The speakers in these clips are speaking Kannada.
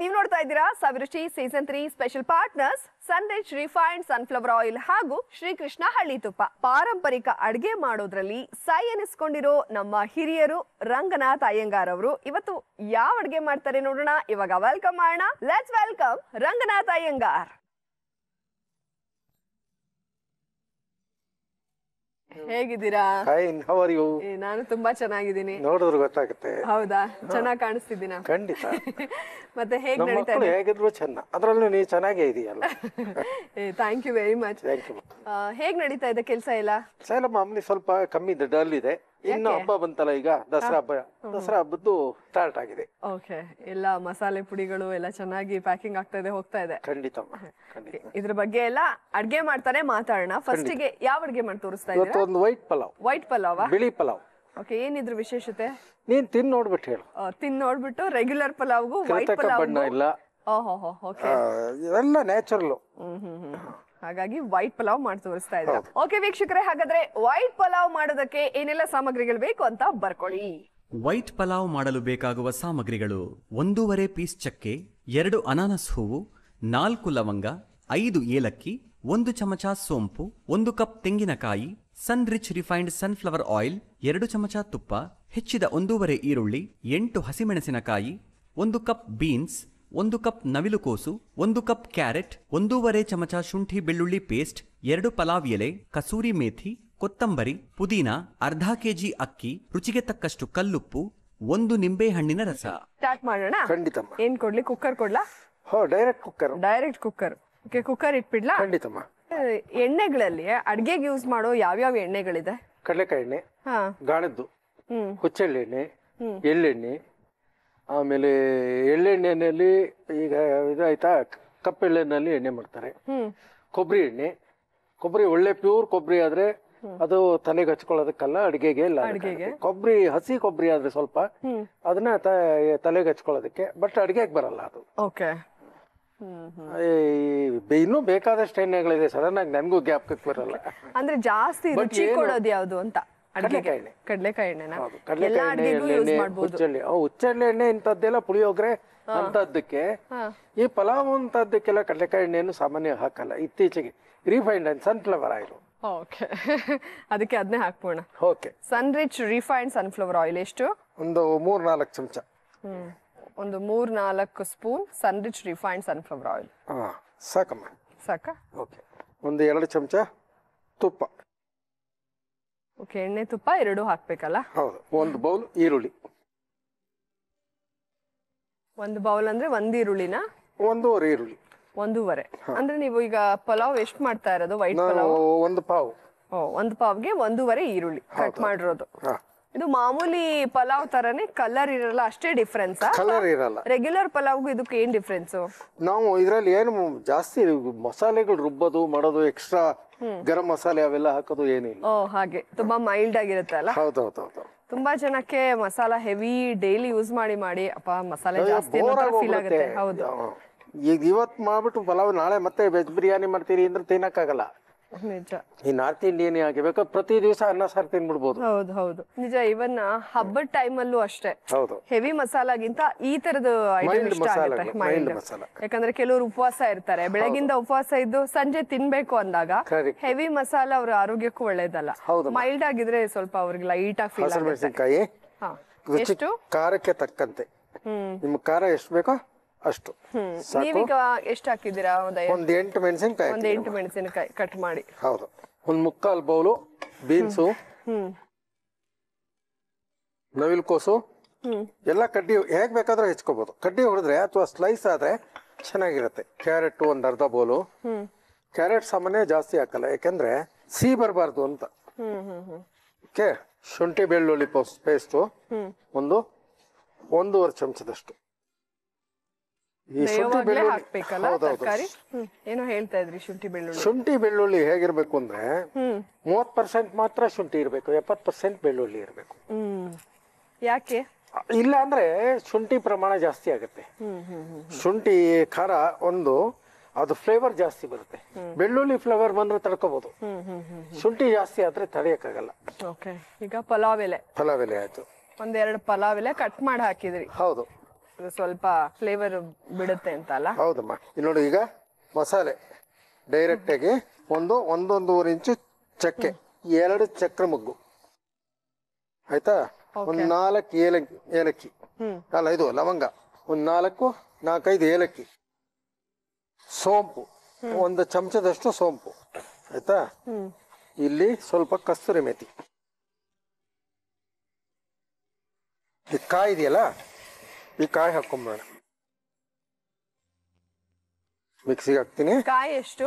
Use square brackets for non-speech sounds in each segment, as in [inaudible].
ನೀವು ನೋಡ್ತಾ ಇದ್ದೀರಾ Saviruchi season three special partners ಸಂದೇಜ್ ರಿಫೈನ್ಡ್ ಸನ್ಫ್ಲವರ್ ಆಯಿಲ್ ಹಾಗೂ ಶ್ರೀಕೃಷ್ಣ ಹಳ್ಳಿ ತುಪ್ಪ ಪಾರಂಪರಿಕ ಅಡುಗೆ ಮಾಡೋದ್ರಲ್ಲಿ ಸೈ ಎನಿಸ್ಕೊಂಡಿರೋ ನಮ್ಮ ಹಿರಿಯರು ರಂಗನಾಥ್ ಅಯ್ಯಂಗಾರ್ ಅವರು ಇವತ್ತು ಯಾವ ಅಡುಗೆ ಮಾಡ್ತಾರೆ ನೋಡೋಣ ಇವಾಗ ವೆಲ್ಕಮ್ ಮಾಡೋಣ ಲೆಟ್ಸ್ ವೆಲ್ಕಮ್ ರಂಗನಾಥ್ ಅಯ್ಯಂಗಾರ್ ಹೇಗಿದ್ದೀರಾ ಹಾಯ್ ಹೌ ಆರ್ ಯು ನಾನು ತುಂಬಾ ಚೆನ್ನಾಗಿದ್ದೀನಿ ನೋಡಿದ್ರೆ ಗೊತ್ತಾಗುತ್ತೆ ಹೌದಾ ಚೆನ್ನಾಗಿ ಕಾಣಿಸ್ತಿದ್ದೀನ ಖಂಡಿತ [laughs] ಮತ್ತೆ ಹೇಗ್ ನಡೀತಾ ಮಕ್ಕಳು ಇದೆ ಹೇಗಿದ್ರು ಚೆನ್ನ ಅದರಲ್ಲೂ ನೀ ಚೆನ್ನಾಗೇ ಇದೆಯಲ್ಲ thank you very much thank you ಹೇಗ್ ನಡೀತಾ ಇದೆ ಕೆಲಸ ಎಲ್ಲ ಸಹ ಮಾಮೂಲಿ ಸ್ವಲ್ಪ ಕಮ್ಮಿ ಇದೆ ಡಲ್ ಇದೆ ಇನ್ನು ಹಬ್ಬ ಬಂತಲ್ಲ ಈಗ ದಸರಾ ಹಬ್ಬ ದಸರಾ ಹಬ್ಬದ್ದು ಸ್ಟಾರ್ಟ್ ಆಗಿದೆ ಓಕೆ ಎಲ್ಲ ಮಸಾಲೆ ಪುಡಿಗಳು ಎಲ್ಲ ಚೆನ್ನಾಗಿ ಪ್ಯಾಕಿಂಗ್ ಆಗ್ತಾ ಇದೆ ಹೋಗ್ತಾ ಇದೆ ಖಂಡಿತ ಇದ್ರ ಬಗ್ಗೆ ಎಲ್ಲ ಅಡ್ಗೆ ಮಾಡ್ತಾನೆ ಮಾತಾಡೋಣ ಫಸ್ಟ್ ಗೆ ಯಾವ ಅಡ್ಗೆ ಮಾಡಿ ತೋರಿಸ್ತಾ ಇವತ್ತು ಒಂದು ವೈಟ್ ಪಲಾವ್ ವೈಟ್ ಪಲಾವ್ ಬಿಳಿ ಪಲಾವ್ ಓಕೆ ಏನಿದ್ರ ವಿಶೇಷತೆ ನೀನ್ ತಿನ್ ನೋಡ್ಬಿಟ್ಟು ಹೇಳು ತಿನ್ ನೋಡ್ಬಿಟ್ಟು ರೆಗ್ಯುಲರ್ ಪಲಾವ್ಗೂ ವೈಟ್ ಪಲಾವ್ ಇಲ್ಲ ಓಹೋ ಓಕೆ ಎಲ್ಲ ನ್ಯಾಚುರಲ್ ಹ್ಮ್ ಹ್ಮ್ ಹ್ಮ್ ಹಾಗಾಗಿ ವೈಟ್ ಪಲಾವ್ ಮಾಡಿ ತೋರಿಸ್ತಾ ಇದ್ದಾರೆ ಓಕೆ ವೀಕ್ಷಕರೇ ಹಾಗಾದ್ರೆ ವೈಟ್ ಪಲಾವ್ ಮಾಡೋದಕ್ಕೆ ಏನೆಲ್ಲ ಸಾಮಗ್ರಿಗಳು ಬೇಕು ಅಂತ ಬರ್ಕೊಳ್ಳಿ ವೈಟ್ ಪಲಾವ್ ಮಾಡಲು ಬೇಕಾಗುವ ಸಾಮಗ್ರಿಗಳು ಒಂದೂವರೆ ಪೀಸ್ ಚಕ್ಕೆ ಎರಡು ಅನಾನಸ್ ಹೂವು ನಾಲ್ಕು ಲವಂಗ ಐದು ಏಲಕ್ಕಿ ಒಂದು ಚಮಚ ಸೋಂಪು ಒಂದು ಕಪ್ ತೆಂಗಿನಕಾಯಿ sun rich refined sunflower oil ಎರಡು ಚಮಚ ತುಪ್ಪ ಹೆಚ್ಚಿದ ಒಂದೂವರೆ ಈರುಳ್ಳಿ ಎಂಟು ಹಸಿಮೆಣಸಿನಕಾಯಿ ಒಂದು ಕಪ್ ಬೀನ್ಸ್ ಒಂದು ಕಪ್ ನವಿಲುಕೋಸು ಒಂದು ಕಪ್ ಕ್ಯಾರೆಟ್ ಒಂದೂವರೆ ಚಮಚ ಶುಂಠಿ ಬೆಳ್ಳುಳ್ಳಿ ಪೇಸ್ಟ್ ಎರಡು ಪಲಾವ್ ಎಲೆ ಕಸೂರಿ ಮೇಥಿ ಕೊತ್ತಂಬರಿ ಪುದೀನ ಅರ್ಧ ಕೆಜಿ ಅಕ್ಕಿ ರುಚಿಗೆ ತಕ್ಕಷ್ಟು ಕಲ್ಲುಪ್ಪು ಒಂದು ನಿಂಬೆ ಹಣ್ಣಿನ ರಸ ಸ್ಟಾರ್ಟ್ ಮಾಡೋಣ ಖಂಡಿತಮ್ಮ ಏನ್ ಕೊಡ್ಲಿ ಕುಕ್ಕರ್ ಕೊಡ್ಲಾ direct cooker direct cooker okay cooker ಇಟ್ಬಿಡ್ಲಾ ಖಂಡಿತಮ್ಮ ಎಣ್ಣೆಗಳಲ್ಲಿ ಅಡ್ಗೆಗೆ ಯೂಸ್ ಮಾಡೋ ಯಾವ್ಯಾವ ಎಣ್ಣೆಗಳಿದೆ ಕಡಲೆಕಾಯಿ ಎಣ್ಣೆ ಗಾಣದ್ದು ಹುಚ್ಚೆಳ್ಳೆಣ್ಣೆ ಎಳ್ಳೆಣ್ಣೆ ಆಮೇಲೆ ಎಳ್ಳೆಣ್ಣೆಯಲ್ಲಿ ಈಗ ಇದಾಯ್ತಾ ಕಪ್ಪೆಳ್ಳೆನಲ್ಲಿ ಎಣ್ಣೆ ಮಾಡ್ತಾರೆ ಕೊಬ್ಬರಿ ಎಣ್ಣೆ ಕೊಬ್ಬರಿ ಒಳ್ಳೆ ಪ್ಯೂರ್ ಕೊಬ್ಬರಿ ಆದ್ರೆ ಅದು ತಲೆಗೆ ಹಚ್ಕೊಳ್ಳೋದಕ್ಕಲ್ಲ ಅಡಿಗೆಗೆ ಇಲ್ಲ ಕೊಬ್ಬರಿ ಹಸಿ ಕೊಬ್ಬರಿ ಆದ್ರೆ ಸ್ವಲ್ಪ ಅದನ್ನ ತಲೆಗೆ ಹಚ್ಕೊಳ್ಳೋದಕ್ಕೆ ಬಟ್ ಅಡಿಗೆಗೆ ಬರಲ್ಲ ಅದು ಓಕೆ ಇನ್ನೂ ಬೇಕಾದಷ್ಟು ಎಣ್ಣೆಗಳಿದೆ ಸಡನ್ ಆಗಿ ನನಗೂ ಗ್ಯಾಪ್ ಬರಲ್ಲ ಅಂದ್ರೆ ಜಾಸ್ತಿ ಯಾವ್ದು ಅಂತ ಕಡಲೆಕಾಯಿ ಕಡಲೆಕಾಯಿ ಎಲ್ಲ ಯೂಸ್ ಮಾಡಬಹುದು ಹುಚ್ಚಳ್ಳಿ ಎಣ್ಣೆ ಇಂಥದ್ದೆಲ್ಲ ಪುಳಿಯೋಗ್ರೆ ಅಂತದ್ದಕ್ಕೆ ಈ ಪಲಾವ್ ಅಂತದಕ್ಕೆಲ್ಲ ಕಡಲೆಕಾಯಿ ಎಣ್ಣೆಯನ್ನು ಸಾಮಾನ್ಯ ಹಾಕಲ್ಲ ಇತ್ತೀಚೆಗೆ refined and sunflower oil okay [laughs] ಅದಕ್ಕೆ ಅದನ್ನೇ ಹಾಕ್ಬೋಣ okay sun rich refined sunflower oil ಎಷ್ಟು ಒಂದು ಮೂರ್ ನಾಲ್ಕು ಚಮಚ ಒಂದು ಮೂರ್ ನಾಲ್ಕು spoon sun rich refined sunflower oil ಸಾಕಮ್ಮ ಸಾಕ ಓಕೆ ಒಂದು ಎರಡು ಚಮಚ ತುಪ್ಪ ಓಕೆ ಎಣ್ಣೆ ತುಪ್ಪ ಎರಡು ಹಾಕ್ಬೇಕಲ್ಲ ಹೌದು ಒಂದು ಬೌಲ್ ಈರುಳ್ಳಿ ಒಂದು ಬೌಲ್ ಅಂದ್ರೆ ಒಂದ್ ಈರುಳ್ಳಿನ ಒಂದೂವರೆ ಈರುಳ್ಳಿ ಒಂದೂವರೆ ಅಂದ್ರೆ ನೀವು ಈಗ ಪಲಾವ್ ಎಷ್ಟು ಮಾಡ್ತಾ ಇರೋದು ವೈಟ್ ಪಲಾವ್ ಒಂದು ಪಾವ್ ಓ, ಒಂದು ಪಾವ್ಗೆ ಒಂದೂವರೆ ಈರುಳ್ಳಿ ಕಟ್ ಮಾಡಿರೋದು ಇದು ಮಾಮೂಲಿ ಪಲಾವ್ ತರನೇ ಕಲರ್ ಇರಲ್ಲ ಅಷ್ಟೇ ಡಿಫ್ರೆನ್ಸ್ ಕಲರ್ ಇರಲ್ಲ ರೆಗ್ಯುಲರ್ ಪಲಾವ್ ಇದಕ್ಕೆ ಏನ್ ಡಿಫ್ರೆನ್ಸ್ ನಾವು ಇದರಲ್ಲಿ ಏನು ಜಾಸ್ತಿ ಮಸಾಲೆಗಳು ರುಬ್ಬೋದು ಮಾಡೋದು ಎಕ್ಸ್ಟ್ರಾ ಗರಂ ಮಸಾಲೆ ಅವೆಲ್ಲ ಹಾಕೋದು ಏನಿಲ್ಲ ಓ ಹಾಗೆ ತುಂಬಾ ಮೈಲ್ಡ್ ಆಗಿರುತ್ತೆ ಅಲ್ಲ ಹೌದು ಹೌದು ಹೌದು ತುಂಬಾ ಜನಕ್ಕೆ ಮಸಾಲ ಹೆವಿ ಡೈಲಿ ಯೂಸ್ ಮಾಡಿ ಮಾಡಿ ಅಪ್ಪ ಮಸಾಲೆ ಜಾಸ್ತಿ ಫೀಲ್ ಆಗುತ್ತೆ ಹೌದು ಈಗ ಇವತ್ತು ಮಾಡ್ಬಿಟ್ಟು ಪಲಾವ್ ನಾಳೆ ಮತ್ತೆ ವೆಜ್ ಬಿರಿಯಾನಿ ಮಾಡ್ತೀರಿ ಅಂದ್ರೆ ತಿನ್ನಕ್ಕಾಗಲ್ಲ ನಿಜ ಈ ನಾರ್ತ್ ಇಂಡಿಯನ್ ಆಗಿ ಪ್ರತಿ ದಿವಸ ಅನ್ನ ಸಾರು ತಿನ್ಬಿಡ್ಬೋದು ಹೌದು ಹೌದು ನಿಜ ಇವನ್ ಹಬ್ಬದ ಟೈಮ್ ಅಲ್ಲೂ ಅಷ್ಟೇ ಹೌದು ಹೆವಿ ಮಸಾಲಾಗಿಂತ ಈ ತರದ ಐಟಮ್ ಮೈಲ್ಡ್ ಮಸಾಲಾ ಯಾಕಂದ್ರೆ ಕೆಲವರು ಉಪವಾಸ ಇರ್ತಾರೆ ಬೆಳಗಿಂದ ಉಪವಾಸ ಇದ್ದು ಸಂಜೆ ತಿನ್ಬೇಕು ಅಂದಾಗ ಹೆವಿ ಮಸಾಲ ಅವ್ರ ಆರೋಗ್ಯಕ್ಕೂ ಒಳ್ಳೇದಲ್ಲ ಹೌದು ಮೈಲ್ಡ್ ಆಗಿದ್ರೆ ಸ್ವಲ್ಪ ಅವ್ರಿಗೆ ಲೈಟ್ ಆಗಿ ಫೀಲ್ ಆಗುತ್ತೆ ಹಾ ಎಷ್ಟು ಖಾರಕ್ಕೆ ತಕ್ಕಂತೆ ಹ್ಮ್ ನಿಮ್ಗೆ ಖಾರ ಎಷ್ಟು ಬೇಕೋ ಅಷ್ಟು ಎಷ್ಟು ಹಾಕಿದ್ದೀರಾ ಒಂದು ಎಂಟು ಒಂದು ಎಂಟು ಮೆಣಸಿನಕಾಯಿ ಕಟ್ ಮಾಡಿ ಹೌದು ಒಂದು ಮುಕ್ಕಾಲು ಬೌಲು ಬೀನ್ಸು ಹ್ಮ್ ನವಿಲುಕೋಸು ಎಲ್ಲ ಕಡ್ಡಿ ಹೇಗೆ ಬೇಕಾದ್ರೂ ಹೆಚ್ಕೋಬಹುದು ಕಡ್ಡಿ ಹೊಡೆದ್ರೆ ಅಥವಾ ಸ್ಲೈಸ್ ಆದರೆ ಚೆನ್ನಾಗಿರುತ್ತೆ ಕ್ಯಾರೆಟ್ ಒಂದು ಅರ್ಧ ಬೌಲು ಕ್ಯಾರೆಟ್ ಸಾಮಾನ್ಯ ಜಾಸ್ತಿ ಹಾಕಲ್ಲ ಯಾಕಂದ್ರೆ ಸಿಹಿ ಬರಬಾರ್ದು ಅಂತ ಓಕೆ ಶುಂಠಿ ಬೆಳ್ಳುಳ್ಳಿ ಪೇಸ್ಟು ಒಂದು ಒಂದೂವರೆ ಚಮಚದಷ್ಟು ಈ ಶುಂಠಿ ಬೆಳ್ಳುಳ್ಳಿ ಹಾಕ್ಬೇಕಲ್ಲ ತರಕಾರಿ ಏನೋ ಹೇಳ್ತಾ ಇದ್ರಿ ಶುಂಠಿ ಬೆಳ್ಳುಳ್ಳಿ ಶುಂಠಿ ಬೆಳ್ಳುಳ್ಳಿ ಹೇಗಿರ್ಬೇಕು ಅಂದ್ರೆ ಮೂವತ್ ಪರ್ಸೆಂಟ್ ಮಾತ್ರ ಶುಂಠಿ ಇರಬೇಕು ಎಪ್ಪತ್ ಪರ್ಸೆಂಟ್ ಬೆಳ್ಳುಳ್ಳಿ ಇರಬೇಕು ಯಾಕೆ ಇಲ್ಲ ಅಂದ್ರೆ ಶುಂಠಿ ಪ್ರಮಾಣ ಜಾಸ್ತಿ ಆಗುತ್ತೆ ಶುಂಠಿ ಖಾರ ಒಂದು ಅದು ಫ್ಲೇವರ್ ಜಾಸ್ತಿ ಬರುತ್ತೆ ಬೆಳ್ಳುಳ್ಳಿ ಫ್ಲೇವರ್ ಬಂದ್ರೆ ತಡ್ಕೋಬಹುದು ಶುಂಠಿ ಜಾಸ್ತಿ ಆದ್ರೆ ತಡೆಯಕ್ಕಾಗಲ್ಲ ಓಕೆ ಈಗ ಪಲಾವ್ ಎಲೆ ಪಲಾವ್ ಎಲೆ ಆಯ್ತು ಒಂದೆರಡು ಪಲಾವ್ ಎಲೆ ಕಟ್ ಮಾಡಿ ಹಾಕಿದ್ರಿ ಹೌದು ಸ್ವಲ್ಪ ಫ್ಲೇವರ್ ಬಿಡುತ್ತೆ ಅಂತ ಅಲ್ಲ ಹೌದಮ್ಮ ಇಲ್ಲಿ ನೋಡಿ ಈಗ ಮಸಾಲೆ ಡೈರೆಕ್ಟ್ ಆಗಿ ಒಂದು ಒಂದೊಂದೂವರೆ ಇಂಚು ಚಕ್ಕೆ ಎರಡು ಚಕ್ರ ಮಗ್ಗು ಆಯ್ತಾ ಒಂದ್ ನಾಲ್ಕು ಏಲಕ್ಕಿ ಏಲಕ್ಕಿ ಅಲ್ಲ ಇದು ಲವಂಗ ಒಂದ್ ನಾಲ್ಕು ನಾಲ್ಕೈದು ಏಲಕ್ಕಿ ಸೋಂಪು ಒಂದು ಚಮಚದಷ್ಟು ಸೋಂಪು ಆಯ್ತಾ ಇಲ್ಲಿ ಸ್ವಲ್ಪ ಕಸ್ತೂರಿ ಮೆತಿ ಕಾಯಿದೆಯಲ್ಲ ಈ ಕಾಯಿ ಹಾಕೊಂಬೇಡ ಮಿಕ್ಸಿಗೆ ಹಾಕ್ತೀನಿ ಕಾಯಿ ಎಷ್ಟು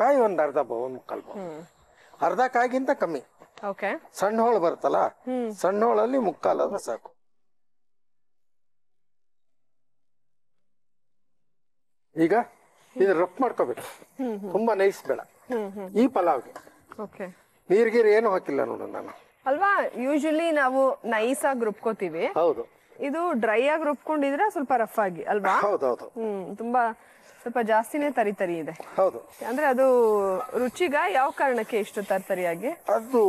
ಕಾಯಿ ಒಂದು ಅರ್ಧ ಬ ಒಂದ್ ಮುಕ್ಕಾಲು ಅರ್ಧ ಕಾಯಿಗಿಂತ ಕಮ್ಮಿ ಓಕೆ ಸಣ್ಣ ಹೋಳು ಬರುತ್ತಲ್ಲ ಸಣ್ಣ ಹೋಳಲ್ಲಿ ಮುಕ್ಕಾಲು ಸಾಕು ಈಗ ಇದು ರಫ್ ಮಾಡ್ಕೋಬೇಕು ತುಂಬಾ ನೈಸ್ ಬೇಡ ಈ ಪಲಾವ್ಗೆ ಓಕೆ ನೀರ್ಗೀರ್ ಏನು ಹಾಕಿಲ್ಲ ನೋಡು ನಾನು ಅಲ್ವಾ ಯೂಶಲಿ ನಾವು ನೈಸ್ ಆಗಿ ರುಬ್ಕೋತೀವಿ ಹೌದು ಇದು ಡ್ರೈ ಆಗಿ ರುಬ್ಕೊಂಡಿದ್ರೆ ಸ್ವಲ್ಪ ರಫ್ ಆಗಿ ಅಲ್ವಾ ಹೌದೌದು ಹ್ಮ್ ತುಂಬಾ ಸ್ವಲ್ಪ ಜಾಸ್ತಿನೇ ತರಿ ತರಿ ಇದೆ ಹೌದು ಅಂದ್ರೆ ಅದು ರುಚಿಗ ಯಾವ ಕಾರಣಕ್ಕೆ ಇಷ್ಟು ತರ್ತರಿಯಾಗಿ ಅದು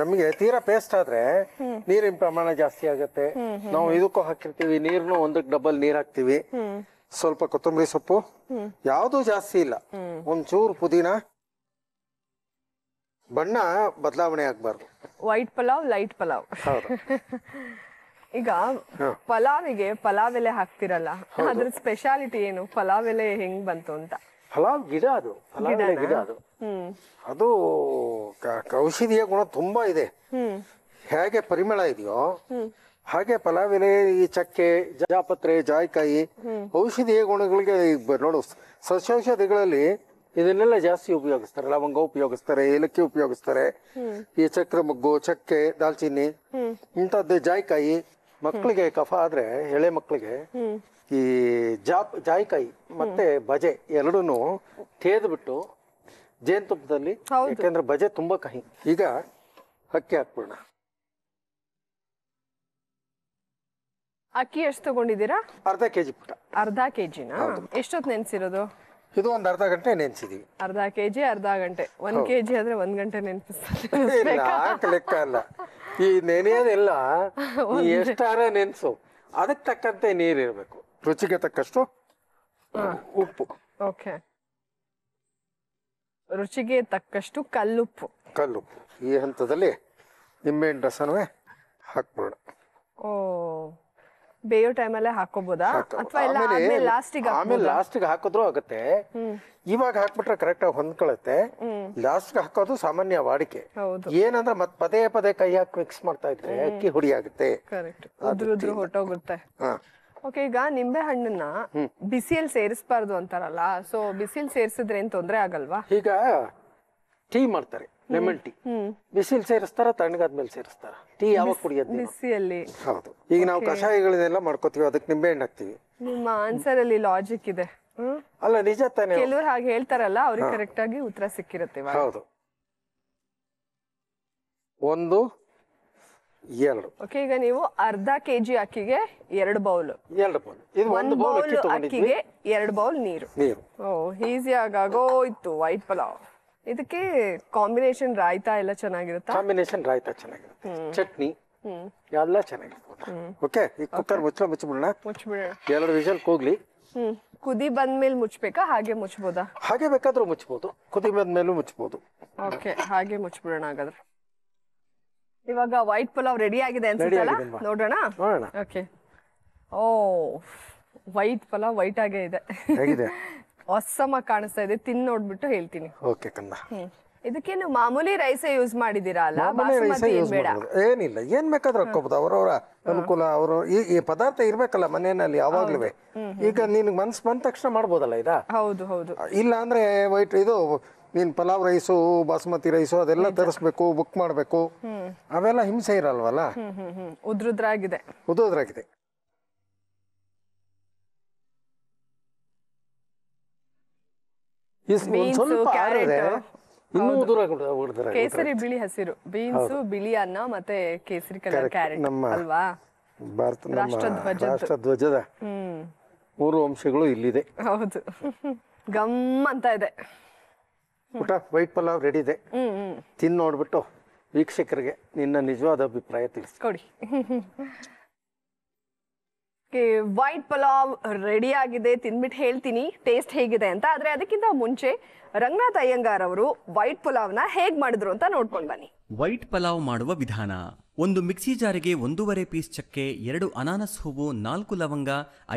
ನಮಗೆ ತೀರಾ ಪೇಸ್ಟ್ ಆದ್ರೆ ನೀರಿನ ಪ್ರಮಾಣ ಜಾಸ್ತಿ ಆಗುತ್ತೆ ನಾವು ಇದಕ್ಕೂ ಹಾಕಿರ್ತೀವಿ ನೀರ್ನು ಒಂದಕ್ಕೆ ಡಬಲ್ ನೀರ್ ಹಾಕ್ತಿವಿ ಸ್ವಲ್ಪ ಕೊತ್ತಂಬರಿ ಸೊಪ್ಪು ಯಾವುದು ಜಾಸ್ತಿ ಇಲ್ಲ ಒಂಚೂರು ಪುದೀನ ಬಣ್ಣ ಬದಲಾವಣೆ ಆಗ್ಬಾರ್ದು ವೈಟ್ ಪಲಾವ್ ಲೈಟ್ ಪಲಾವ್ ಹೌದು [laughs] ಈಗ ಪಲಾವಿಗೆ ಪಲಾವ್ ಎಲೆ ಹಾಕ್ತಿರಲ್ಲ ಅದ್ರ ಸ್ಪೆಷಾಲಿಟಿ ಏನು ಪಲಾವ್ ಎಲೆ ಹೆಂಗ್ ಬಂತು ಅಂತ ಫಲಾವ್ ಗಿಡ ಅದು ಗಿಡ ಅದು ಅದು ಕ- ಗುಣ ತುಂಬಾ ಇದೆ ಹೇಗೆ ಪರಿಮಳ ಇದೆಯೋ ಹಾಗೆ ಪಲಾವ್ ಎಲೆ ಈ ಚಕ್ಕೆ ಜಾಪತ್ರೆ ಜಾಯಿಕಾಯಿ ಔಷಧೀಯ ಗುಣಗಳಿಗೆ ನೋಡು ಸಸ್ಯೌಷಧಿಗಳಲ್ಲಿ ಇದನ್ನೆಲ್ಲ ಜಾಸ್ತಿ ಉಪಯೋಗಿಸ್ತಾರೆ ಲವಂಗ ಉಪಯೋಗಿಸ್ತಾರೆ ಏಲಕ್ಕಿ ಉಪಯೋಗಿಸ್ತಾರೆ ಈ ಚಕ್ರ ಮಗ್ಗು ಚಕ್ಕೆ ದಾಲ್ಚಿನ್ನಿ ಇಂಥದ್ದು ಜಾಯಿಕಾಯಿ ಮಕ್ಕಳಿಗೆ ಕಫ ಆದ್ರೆ ಎಳೆ ಮಕ್ಕಳಿಗೆ ಈ ಜಾಪ್ ಜಾಯಿಕಾಯಿ ಮತ್ತೆ ಬಜೆ ಎರಡೂ ಬಿಟ್ಟು ಜೇನುತುಪ್ಪದಲ್ಲಿ ಯಾಕೆಂದ್ರೆ ಬಜೆ ತುಂಬಾ ಕಹಿ ಈಗ ಅಕ್ಕಿ ಹಾಕ್ಬಿಡೋಣ ಅಕ್ಕಿ ಎಷ್ಟು ತಗೊಂಡಿದ್ದೀರಾ ಅರ್ಧ ಕೆಜಿ ಪುಟ ಅರ್ಧ ಕೆಜಿನ ಎಷ್ಟೊತ್ತು ನೆನ್ಸಿರೋದು ಇದು ಒಂದು ಅರ್ಧ ಗಂಟೆ ನೆನೆಸಿದೀವಿ ಅರ್ಧ ಕೆಜಿ ಅರ್ಧ ಗಂಟೆ ಒಂದ್ ಕೆಜಿ ಆದ್ರೆ ಒಂದ್ ಗಂಟೆ ನೆನಪಿಸ್ತಾರೆ ಲೆಕ್ಕ ಅಲ್ಲ ಈ ನೆನೆಯೋದೆಲ್ಲ ಎಷ್ಟಾರ ನೆನೆಸು ಅದಕ್ಕೆ ತಕ್ಕಂತೆ ನೀರಿರಬೇಕು ರುಚಿಗೆ ತಕ್ಕಷ್ಟು ಉಪ್ಪು ಓಕೆ ರುಚಿಗೆ ತಕ್ಕಷ್ಟು ಕಲ್ಲುಪ್ಪು ಕಲ್ಲುಪ್ಪು ಈ ಹಂತದಲ್ಲಿ ನಿಂಬೆಹಣ್ಣು ರಸನವೇ ಹಾಕ್ಬಿಡೋಣ ಓ ಬೇಯೋ ಟೈಮಲ್ಲೇ ಹಾಕೋಬೋದಾ ಅಥವಾ ಎಲ್ಲ ಲಾಸ್ಟಿಗೆ ಆಮೇಲೆ ಲಾಸ್ಟಿಗೆ ಹಾಕಿದ್ರು ಆಗುತ್ತೆ ಇವಾಗ ಹಾಕ್ಬಿಟ್ರೆ ಕರೆಕ್ಟ್ ಆಗಿ ಹೊಂದ್ಕೊಳ್ಳುತ್ತೆ ಗೆ ಹಾಕೋದು ಸಾಮಾನ್ಯ ವಾಡಿಕೆ ಏನಂದ್ರೆ ಮತ್ ಪದೇ ಪದೇ ಕೈ ಹಾಕಿ ಮಿಕ್ಸ್ ಮಾಡ್ತಾ ಇದ್ರೆ ಅಕ್ಕಿ ಹುಡಿ ಆಗುತ್ತೆ ಹೊಟ್ಟೋಗುತ್ತೆ ಓಕೆ ಈಗ ನಿಂಬೆ ಹಣ್ಣನ್ನ ಬಿಸಿಲ್ ಸೇರಿಸಬಾರ್ದು ಅಂತಾರಲ್ಲ ಸೊ ಬಿಸಿಲ್ ಸೇರಿಸಿದ್ರೆ ಏನ್ ತೊಂದ್ರೆ ಆಗಲ್ವಾ ಈಗ ಟೀ ಮಾಡ್ತಾರೆ ಲೆಮನ್ ಟೀ ಬಿಸಿಲ್ ಸೇರಿಸ್ತಾರ ತಣ್ಣಗಾದ್ಮೇಲೆ ಸೇರಿಸ್ತಾರ ಟೀ ಯಾವಾಗ ಕುಡಿಯೋದು ಬಿಸಿಯಲ್ಲಿ ಹೌದು ಈಗ ನಾವು ಕಷಾಯಗಳನ್ನೆಲ್ಲ ಮಾಡ್ಕೋತೀವಿ ಅದಕ್ಕೆ ನಿಂಬೆ ಹಣ್ಣು ಹಾಕ್ತೀವಿ ನಿಮ್ಮ ಆನ್ಸರ್ ಅಲ್ಲಿ ಲಾಜಿಕ್ ಇದೆ ಅಲ್ಲ ನಿಜ ತಾನೇ ಕೆಲವರು ಹಾಗೆ ಹೇಳ್ತಾರಲ್ಲ ಅವ್ರಿಗೆ ಕರೆಕ್ಟ್ ಆಗಿ ಉತ್ತರ ಸಿಕ್ಕಿರುತ್ತೆ ಹೌದು ಒಂದು ಎರಡು ಓಕೆ ಈಗ ನೀವು ಅರ್ಧ ಕೆಜಿ ಅಕ್ಕಿಗೆ ಎರಡು ಬೌಲ್ ಎರಡು ಬೌಲ್ ಇದು ಒಂದು ಬೌಲ್ ಅಕ್ಕಿಗೆ ಎರಡು ಬೌಲ್ ನೀರು ನೀರು ಓ ಈಸಿಯಾಗಿ ಆಗೋಯ್ತು ವೈಟ್ ಪಲಾವ್ ಇದಕ್ಕೆ ಕಾಂಬಿನೇಷನ್ ರಾಯ್ತಾ ಎಲ್ಲ ಚೆನ್ನಾಗಿರುತ್ತಾ ಕಾಂಬಿನೇಷನ್ ರಾಯ್ತಾ ಚೆನ್ನಾಗಿರುತ್ತೆ ಚಟ್ನಿ ಎಲ್ಲ ಚೆನ್ನಾಗಿರುತ್ತೆ ಓಕೆ ಈ ಕುಕ್ಕರ್ ಮುಚ್ಚಳ ಮುಚ್ಚಿಬಿಡೋಣ ಮುಚ್ಚಿಬಿಡೋಣ ಎರಡು ವಿಷಲ್ ಹೋಗ್ಲಿ ಕುದಿ ಕುದಿ ಬಂದ್ಮೇಲೆ ಮುಚ್ಬೇಕಾ ಹಾಗೆ ಮುಚ್ಬೋದಾ ಹಾಗೆ ಬೇಕಾದ್ರೂ ಮುಚ್ಚಬಹುದು ಕುದಿ ಮೇಲೂ ಮುಚ್ಬೋದು ಓಕೆ ಹಾಗೆ ಮುಚ್ಬಿಡೋಣ ಹಾಗಾದ್ರೆ ಇವಾಗ ವೈಟ್ ಪಲಾವ್ ರೆಡಿ ಆಗಿದೆ ಅನ್ಸುತ್ತಲ್ಲ ನೋಡೋಣ ನೋಡೋಣ okay oh white pulao white ಆಗೇ ಇದೆ [laughs] ಆಸಮ್ ಕಾಣಿಸ್ತಾ ಇದೆ ತಿನ್ ನೋಡ್ಬಿಟ್ಟು ಹೇಳ್ತೀನಿ ಓಕೆ ಕಂದ ಇದಕ್ಕೇನು ಮಾಮೂಲಿ ರೈಸೇ ಯೂಸ್ ಮಾಡಿದೀರಾ ಅಲ್ಲ ಮಾಮೂಲಿ ಯೂಸ್ ಏನಿಲ್ಲ ಏನ್ ಬೇಕಾದ್ರೂ ಹಾಕೋಬಹುದು ಅವರವರ ಅನುಕೂಲ ಅವರು ಈ ಈ ಪದಾರ್ಥ ಇರ್ಬೇಕಲ್ಲ ಮನೆಯಲ್ಲಿ ಯಾವಾಗ್ಲೂ ಈಗ ನಿನ್ಗೆ ಮನ್ಸ್ ಬಂದ ತಕ್ಷಣ ಮಾಡ್ಬೋದಲ್ಲ ಇದ ಹೌದು ಹೌದು ಇಲ್ಲ ಅಂದ್ರೆ ವೈಟ್ ಇದು ನೀನ್ ಪಲಾವ್ ರೈಸು ಬಾಸುಮತಿ ರೈಸು ಅದೆಲ್ಲ ತರಿಸ್ಬೇಕು ಬುಕ್ ಮಾಡ್ಬೇಕು ಅವೆಲ್ಲ ಹಿಂಸೆ ಇರಲ್ವಲ್ಲ ಹ್ಮ್ ಹ್ಮ್ ಉದ್ರುದ್ರಾಗಿದೆ ಸ್ವಲ್ಪ ಕೇಸರಿ ಬಿಳಿ ಹಸಿರು ಬೀನ್ಸ್ ಬಿಳಿ ಅನ್ನ ಮತ್ತೆ ಕೇಸರಿ ಕಲರ್ ಕ್ಯಾರೆಟ್ ನಮ್ಮ ಅಲ್ವಾ ಭಾರತ ರಾಷ್ಟ್ರಧ್ವಜದ ಮೂರು ಅಂಶಗಳು ಇಲ್ಲಿದೆ ಹೌದು ಗಮ್ ಅಂತ ಇದೆ ಊಟ ವೈಟ್ ಪಲಾವ್ ರೆಡಿ ಇದೆ ತಿನ್ ನೋಡ್ಬಿಟ್ಟು ವೀಕ್ಷಕರಿಗೆ ನಿನ್ನ ನಿಜವಾದ ಅಭಿಪ್ರಾಯ ತಿಳಿಸ್ಕೊಡಿ ವೈಟ್ ಪಲಾವ್ ರೆಡಿ ಆಗಿದೆ ತಿನ್ಬಿಟ್ಟು ಹೇಳ್ತೀನಿ ಟೇಸ್ಟ್ ಹೇಗಿದೆ ಅಂತ ಆದ್ರೆ ಅದಕ್ಕಿಂತ ಮುಂಚೆ ರಂಗನಾಥ್ ಅಯ್ಯಂಗಾರ್ ಅವರು ವೈಟ್ ನ ಹೇಗ್ ಮಾಡಿದ್ರು ಅಂತ ನೋಡ್ಕೊಂಡ್ ಬನ್ನಿ ವೈಟ್ ಪಲಾವ್ ಮಾಡುವ ವಿಧಾನ ಒಂದು ಮಿಕ್ಸಿ ಜಾರಿಗೆ ಒಂದೂವರೆ ಪೀಸ್ ಚಕ್ಕೆ ಎರಡು ಅನಾನಸ್ ಹೂವು ನಾಲ್ಕು ಲವಂಗ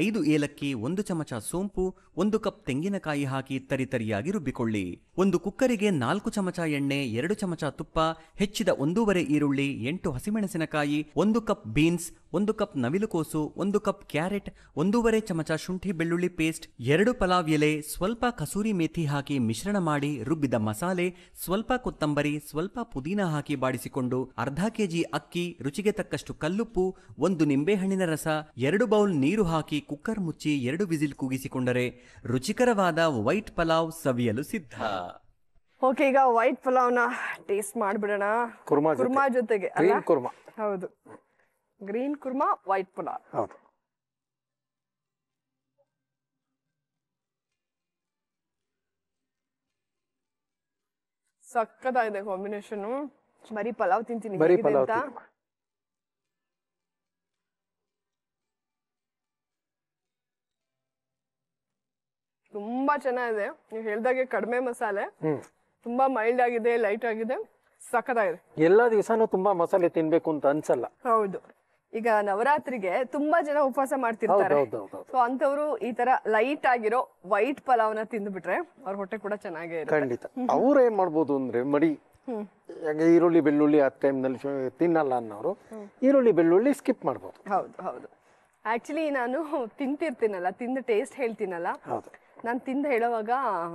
ಐದು ಏಲಕ್ಕಿ ಒಂದು ಚಮಚ ಸೋಂಪು ಒಂದು ಕಪ್ ತೆಂಗಿನಕಾಯಿ ಹಾಕಿ ತರಿತರಿಯಾಗಿ ರುಬ್ಬಿಕೊಳ್ಳಿ ಒಂದು ಕುಕ್ಕರಿಗೆ ನಾಲ್ಕು ಚಮಚ ಎಣ್ಣೆ ಎರಡು ಚಮಚ ತುಪ್ಪ ಹೆಚ್ಚಿದ ಒಂದೂವರೆ ಈರುಳ್ಳಿ ಎಂಟು ಹಸಿಮೆಣಸಿನಕಾಯಿ ಒಂದು ಕಪ್ ಬೀನ್ಸ್ ಒಂದು ಕಪ್ ನವಿಲುಕೋಸು ಒಂದು ಕಪ್ ಕ್ಯಾರೆಟ್ ಒಂದೂವರೆ ಚಮಚ ಶುಂಠಿ ಬೆಳ್ಳುಳ್ಳಿ ಪೇಸ್ಟ್ ಎರಡು ಪಲಾವ್ ಎಲೆ ಸ್ವಲ್ಪ ಕಸೂರಿ ಮೇಥಿ ಹಾಕಿ ಮಿಶ್ರಣ ಮಾಡಿ ರುಬ್ಬಿದ ಮಸಾಲೆ ಸ್ವಲ್ಪ ಕೊತ್ತಂಬರಿ ಸ್ವಲ್ಪ ಪುದೀನ ಹಾಕಿ ಬಾಡಿಸಿಕೊಂಡು ಅರ್ಧ ಕೆಜಿ ಅಕ್ಕಿ ರುಚಿಗೆ ತಕ್ಕಷ್ಟು ಕಲ್ಲುಪ್ಪು ಒಂದು ನಿಂಬೆಹಣ್ಣಿನ ರಸ ಎರಡು ಬೌಲ್ ನೀರು ಹಾಕಿ ಕುಕ್ಕರ್ ಮುಚ್ಚಿ ಎರಡು ವಿಸಿಲ್ ಕೂಗಿಸಿಕೊಂಡರೆ ರುಚಿಕರವಾದ ವೈಟ್ ಪಲಾವ್ ಸವಿಯಲು ಸಿದ್ಧ ಓಕೆ ಈಗ ವೈಟ್ ಪಲಾವ್ನ ಟೇಸ್ಟ್ ಮಾಡ್ಬಿಡೋಣ ಕುರ್ಮಾ ಜೊತೆಗೆ ಹೌದು ಗ್ರೀನ್ ಕುರ್ಮಾ ವೈಟ್ ಪುಲಾವ್ ಹೌದು ಸಕ್ಕತ್ತಾಗಿದೆ ಕಾಂಬಿನೇಷನ್ ಬರೀ ಪಲಾವ್ ತಿಂತೀನಿ ಬರೀ ಪಲಾವ್ ತುಂಬಾ ಚೆನ್ನಾಗಿದೆ ನೀವು ಹೇಳ್ದಾಗೆ ಕಡಿಮೆ ಮಸಾಲೆ ತುಂಬಾ ಮೈಲ್ಡ್ ಆಗಿದೆ ಲೈಟ್ ಆಗಿದೆ ಸಖತ್ತಾಗಿದೆ ಎಲ್ಲ ದಿವಸನೂ ತುಂಬಾ ಮಸಾಲೆ ತಿನ್ಬೇಕು ಅಂತ ಅನ್ಸಲ್ಲ ಹೌದು ಈಗ ನವರಾತ್ರಿಗೆ ತುಂಬಾ ಜನ ಉಪವಾಸ ಮಾಡ್ತಿರ್ತಾರೆ ಸೊ ಅಂತವ್ರು ಈ ತರ ಲೈಟ್ ಆಗಿರೋ ವೈಟ್ ಪಲಾವ್ನ ತಿಂದ್ಬಿಟ್ರೆ ಅವ್ರ ಹೊಟ್ಟೆ ಕೂಡ ಚೆನ್ನಾಗೇ ಖಂಡಿತ ಅವ್ರು ಏನ್ ಮಾಡ್ಬೋದು ಅಂದ್ರೆ ಮಡಿ ಈರುಳ್ಳಿ ಬೆಳ್ಳುಳ್ಳಿ ಆ ಟೈಮ್ನಲ್ಲಿ ನಲ್ಲಿ ತಿನ್ನಲ್ಲ ಅನ್ನೋರು ಈರುಳ್ಳಿ ಬೆಳ್ಳುಳ್ಳಿ ಸ್ಕಿಪ್ ಮಾಡ್ಬೋದು ಹೌದು ಹೌದು ಆಕ್ಚುಲಿ ನಾನು ತಿಂತಿರ್ತೀನಲ್ಲ ತಿಂದು ಟೇಸ್ಟ್ ಹೇಳ್ತೀನಲ್ಲ ನಾನು ತಿಂದ ಹೇಳುವಾಗ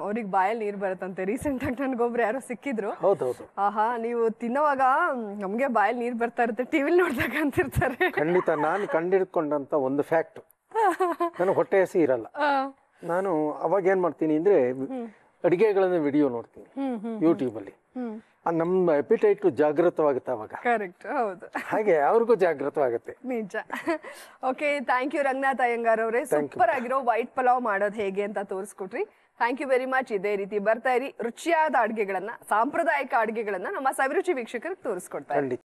ಅವ್ರಿಗೆ ಬಾಯಲ್ಲಿ ನೀರು ಬರುತ್ತಂತೆ ರೀಸೆಂಟ್ ಆಗಿ ನನ್ಗೊಬ್ರು ಯಾರೋ ಸಿಕ್ಕಿದ್ರು ಹೌದು ಆಹಾ ನೀವು ತಿನ್ನೋವಾಗ ನಮಗೆ ಬಾಯಲ್ಲಿ ನೀರು ಬರ್ತಾ ಇರುತ್ತೆ ವಿಲಿ ನೋಡಿದಾಗ ಅಂತಿರ್ತಾರೆ ಖಂಡಿತ ನಾನು ಕಂಡಿಡ್ಕೊಂಡಂತ ಒಂದು ಫ್ಯಾಕ್ಟ್ ನನಗೆ ಹೊಟ್ಟೆ ಹಸಿ ಇರಲ್ಲ ನಾನು ಅವಾಗ ಏನ್ ಮಾಡ್ತೀನಿ ಅಂದ್ರೆ ಅಡಿಗೆಗಳನ್ನ ವಿಡಿಯೋ ನೋಡ್ತೀನಿ ಯೂಟ್ಯೂಬ್ ಅಲ್ಲಿ ನಮ್ಮ ಎಪಿಟೈಟ್ ಜಾಗೃತವಾಗುತ್ತೆ ಅವಾಗ ಕರೆಕ್ಟ್ ಹೌದು ಹಾಗೆ ಅವ್ರಿಗೂ ಜಾಗೃತವಾಗುತ್ತೆ ನಿಜ okay thank you Ranganath Iyengar ಅವರೇ ಸೂಪರ್ ಆಗಿರೋ ವೈಟ್ ಪಲಾವ್ ಮಾಡೋದು ಹೇಗೆ ಅಂತ ತೋರಿಸ್ಕೊಟ್ರಿ ಥ್ಯಾಂಕ್ ಯು ವೆರಿ ಮಚ್ ಇದೇ ರೀತಿ ಬರ್ತಾ ಇರಿ ರುಚಿಯಾದ ಅಡುಗೆಗಳನ್ನ ಸಾಂಪ್ರದಾಯಿಕ ಅಡುಗೆಗಳನ್ನ ನಮ್ಮ ಸವಿರುಚಿ ವೀಕ್ಷಕರಿಗೆ ತೋರಿಸ್ಕೊಡ್ತಾ